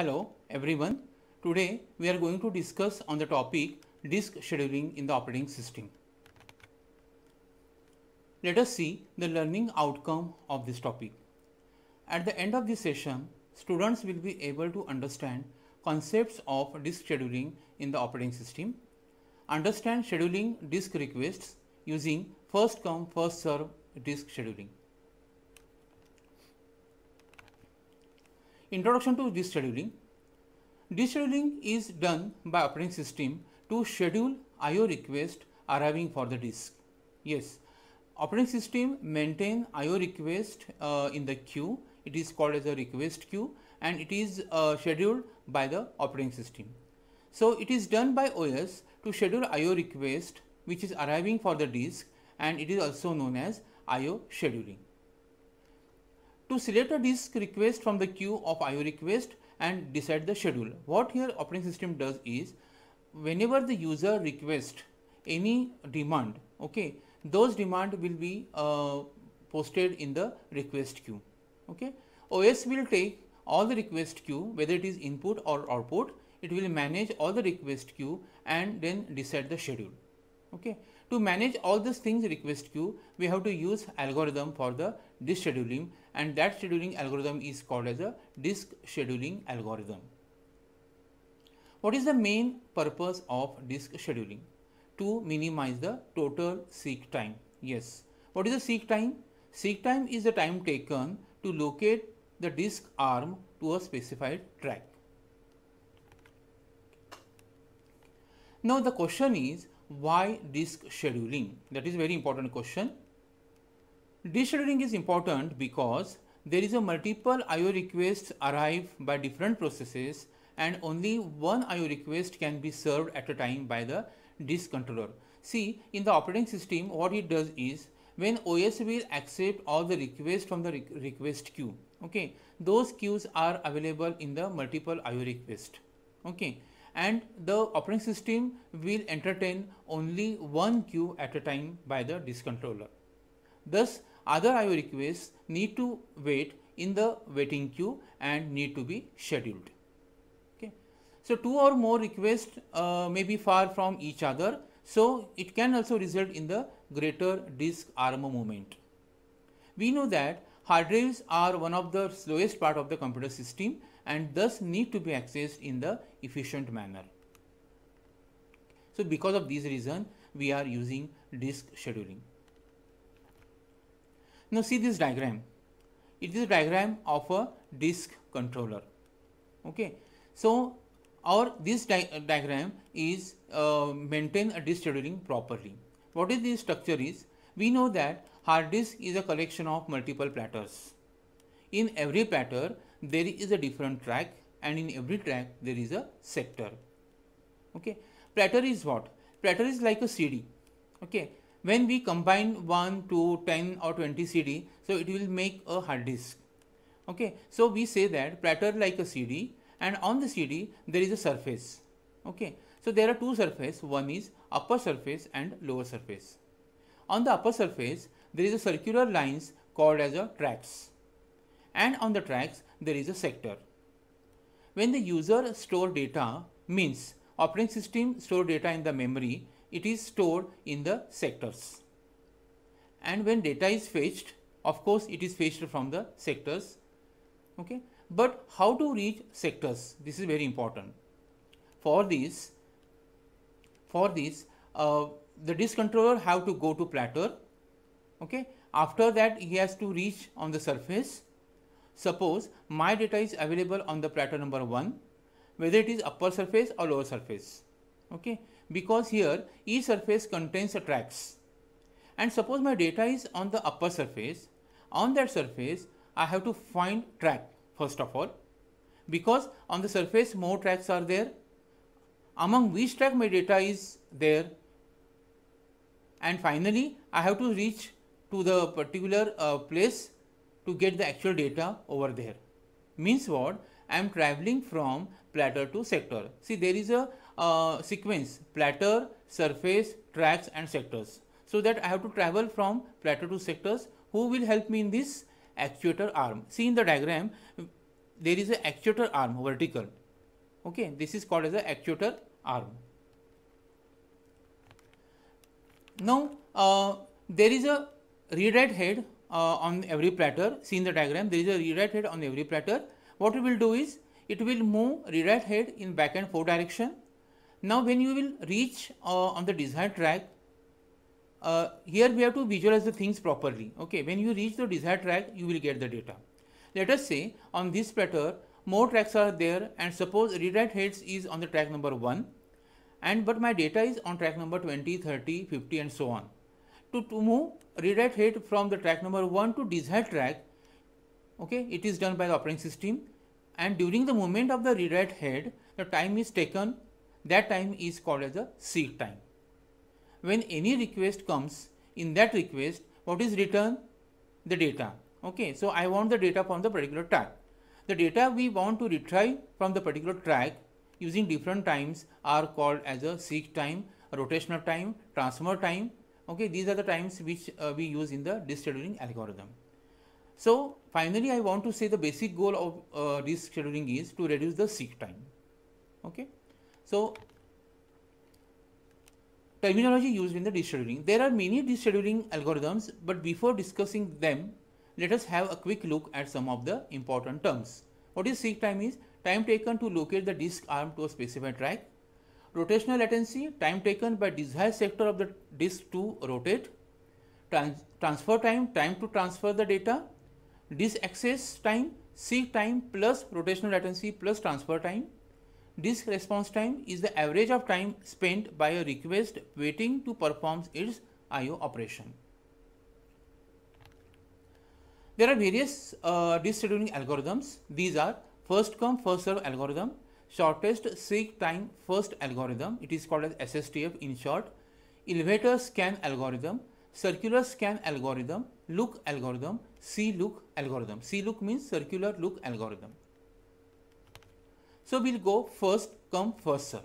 Hello everyone, today we are going to discuss on the topic disk scheduling in the operating system. Let us see the learning outcome of this topic. At the end of this session, students will be able to understand concepts of disk scheduling in the operating system, understand scheduling disk requests using first come first serve disk scheduling. Introduction to descheduling. Descheduling is done by operating system to schedule IO request arriving for the disk. Yes, operating system maintain IO request uh, in the queue. It is called as a request queue and it is uh, scheduled by the operating system. So it is done by OS to schedule IO request which is arriving for the disk and it is also known as IO scheduling to select a disk request from the queue of IO request and decide the schedule. What here operating system does is whenever the user request any demand, okay, those demand will be uh, posted in the request queue. Okay. OS will take all the request queue whether it is input or output, it will manage all the request queue and then decide the schedule. Okay. To manage all these things request queue, we have to use algorithm for the disk scheduling and that scheduling algorithm is called as a disk scheduling algorithm. What is the main purpose of disk scheduling? To minimize the total seek time. Yes. What is the seek time? Seek time is the time taken to locate the disk arm to a specified track. Now the question is why disk scheduling? That is very important question. Deshadowing is important because there is a multiple IO requests arrive by different processes and only one IO request can be served at a time by the disk controller. See, in the operating system, what it does is when OS will accept all the requests from the re request queue, okay, those queues are available in the multiple IO request, okay, and the operating system will entertain only one queue at a time by the disk controller. Thus, other IO requests need to wait in the waiting queue and need to be scheduled. Okay. So, two or more requests uh, may be far from each other. So, it can also result in the greater disk RMO movement. We know that hard drives are one of the slowest part of the computer system and thus need to be accessed in the efficient manner. So, because of these reason, we are using disk scheduling. Now see this diagram. It is a diagram of a disk controller. Okay. So our this di uh, diagram is uh, maintain a disk scheduling properly. What is this structure is? We know that hard disk is a collection of multiple platters. In every platter there is a different track and in every track there is a sector. Okay. Platter is what? Platter is like a CD. Okay when we combine 1 to 10 or 20 CD, so it will make a hard disk. Okay, so we say that platter like a CD and on the CD there is a surface. Okay, so there are two surfaces, one is upper surface and lower surface. On the upper surface, there is a circular lines called as a tracks and on the tracks there is a sector. When the user store data means operating system store data in the memory it is stored in the sectors. And when data is fetched, of course, it is fetched from the sectors. Okay. But how to reach sectors? This is very important. For this, for this, uh, the disk controller have to go to platter. Okay. After that, he has to reach on the surface. Suppose my data is available on the platter number 1, whether it is upper surface or lower surface. Okay because here E surface contains the tracks. And suppose my data is on the upper surface, on that surface I have to find track first of all because on the surface more tracks are there among which track my data is there and finally I have to reach to the particular uh, place to get the actual data over there means what I am traveling from platter to sector. See there is a uh, sequence platter, surface, tracks and sectors. So that I have to travel from platter to sectors who will help me in this actuator arm. See in the diagram there is an actuator arm vertical. Okay, this is called as the actuator arm. Now uh, there is a write head uh, on every platter. See in the diagram there is a write head on every platter what we will do is it will move rewrite head in back and forth direction. Now when you will reach uh, on the desired track, uh, here we have to visualize the things properly. Okay, when you reach the desired track, you will get the data. Let us say on this platter, more tracks are there and suppose rewrite heads is on the track number 1 and but my data is on track number 20, 30, 50 and so on. To, to move rewrite head from the track number 1 to desired track, okay, it is done by the operating system and during the movement of the rewrite head the time is taken that time is called as a seek time. When any request comes in that request what is written? The data. Okay, so I want the data from the particular track. The data we want to retrieve from the particular track using different times are called as a seek time, rotational time, transformer time. Okay, these are the times which uh, we use in the disk scheduling algorithm. So Finally, I want to say the basic goal of uh, scheduling is to reduce the seek time. Okay. So terminology used in the scheduling. There are many scheduling algorithms, but before discussing them, let us have a quick look at some of the important terms. What is seek time is? Time taken to locate the disk arm to a specified track. Rotational latency, time taken by desired sector of the disk to rotate. Trans transfer time, time to transfer the data this access time seek time plus rotational latency plus transfer time. Disk response time is the average of time spent by a request waiting to perform its I.O. operation. There are various uh, disk scheduling algorithms. These are first come first serve algorithm, shortest seek time first algorithm, it is called as SSTF in short, elevator scan algorithm, circular scan algorithm, look algorithm, C look algorithm. C look means circular look algorithm. So we'll go first come first serve.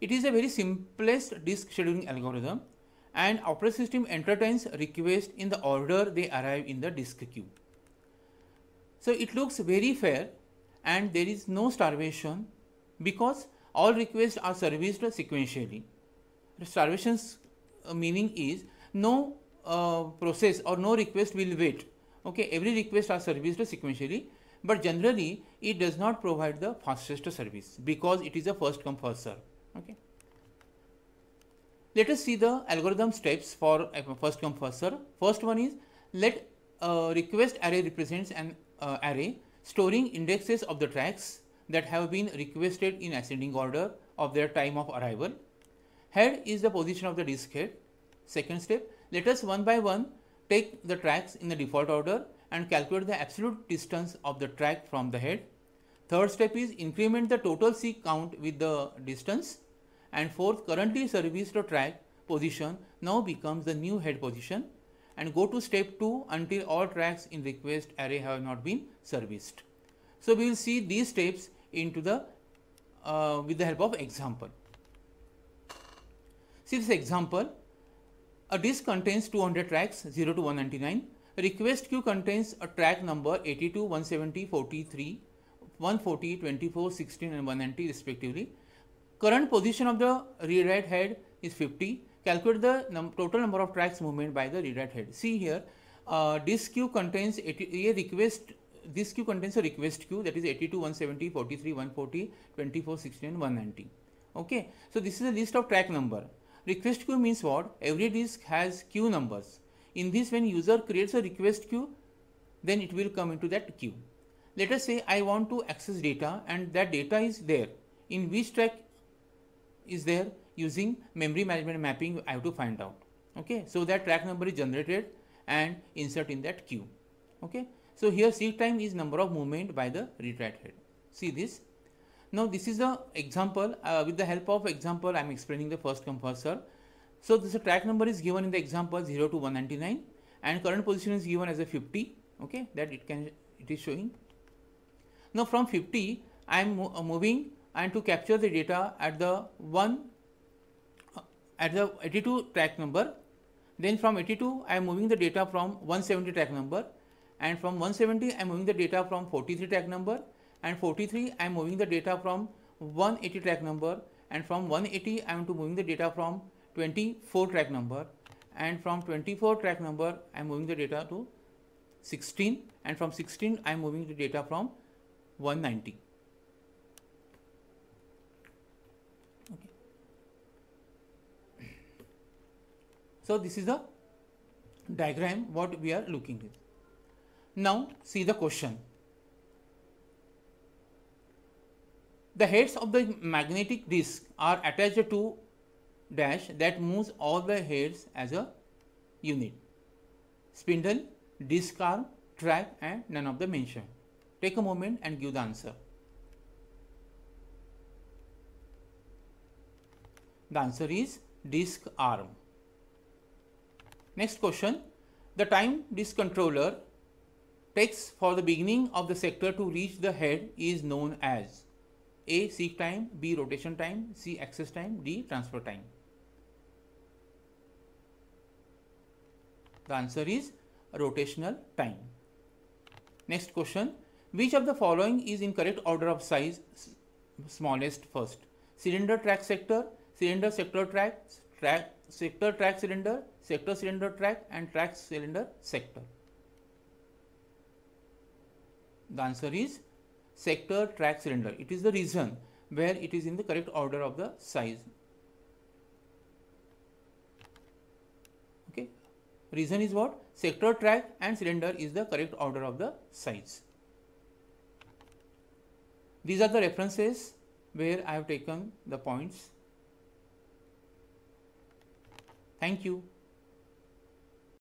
It is a very simplest disk scheduling algorithm and operating system entertains requests in the order they arrive in the disk queue. So it looks very fair and there is no starvation because all requests are serviced sequentially. Starvation's meaning is no uh, process or no request will wait. Okay, every request are serviced sequentially, but generally it does not provide the fastest service because it is a first come first serve. Okay. Let us see the algorithm steps for uh, first come first serve. First one is let uh, request array represents an uh, array storing indexes of the tracks that have been requested in ascending order of their time of arrival. Head is the position of the disk head Second step, let us one by one take the tracks in the default order and calculate the absolute distance of the track from the head. Third step is increment the total seek count with the distance. And fourth, currently serviced track position now becomes the new head position and go to step 2 until all tracks in request array have not been serviced. So, we will see these steps into the uh, with the help of example. See this example, a disc contains 200 tracks 0 to 199. A request queue contains a track number 82, 170, 43, 140, 24, 16 and 190 respectively. Current position of the read head is 50. Calculate the num total number of tracks movement by the read head. See here, uh, this queue contains 80, a request. This queue contains a request queue that is 82, 170, 43, 140, 24, 16 and 190. Okay, so this is a list of track number. Request queue means what? Every disk has queue numbers. In this when user creates a request queue, then it will come into that queue. Let us say I want to access data and that data is there. In which track is there using memory management mapping I have to find out. Okay, so that track number is generated and insert in that queue. Okay, so here seek time is number of movement by the read write head. See this now this is the example uh, with the help of example I am explaining the first come first serve. So this track number is given in the example 0 to 199 and current position is given as a 50 okay that it can it is showing. Now from 50 I am mo uh, moving and to capture the data at the 1 uh, at the 82 track number then from 82 I am moving the data from 170 track number and from 170 I am moving the data from 43 track number and 43 I am moving the data from 180 track number and from 180 I am to moving the data from 24 track number and from 24 track number I am moving the data to 16 and from 16 I am moving the data from 190. Okay. So this is the diagram what we are looking at. Now see the question. The heads of the magnetic disc are attached to dash that moves all the heads as a unit. Spindle, disc arm, track and none of the mentioned. Take a moment and give the answer. The answer is disc arm. Next question. The time disc controller takes for the beginning of the sector to reach the head is known as a seek time, B rotation time, C access time, D transfer time. The answer is rotational time. Next question, which of the following is in correct order of size, smallest first? Cylinder track sector, cylinder sector track, track sector track cylinder, sector cylinder track and track cylinder sector. The answer is sector track cylinder. It is the region where it is in the correct order of the size. Okay. Reason is what? Sector track and cylinder is the correct order of the size. These are the references where I have taken the points. Thank you.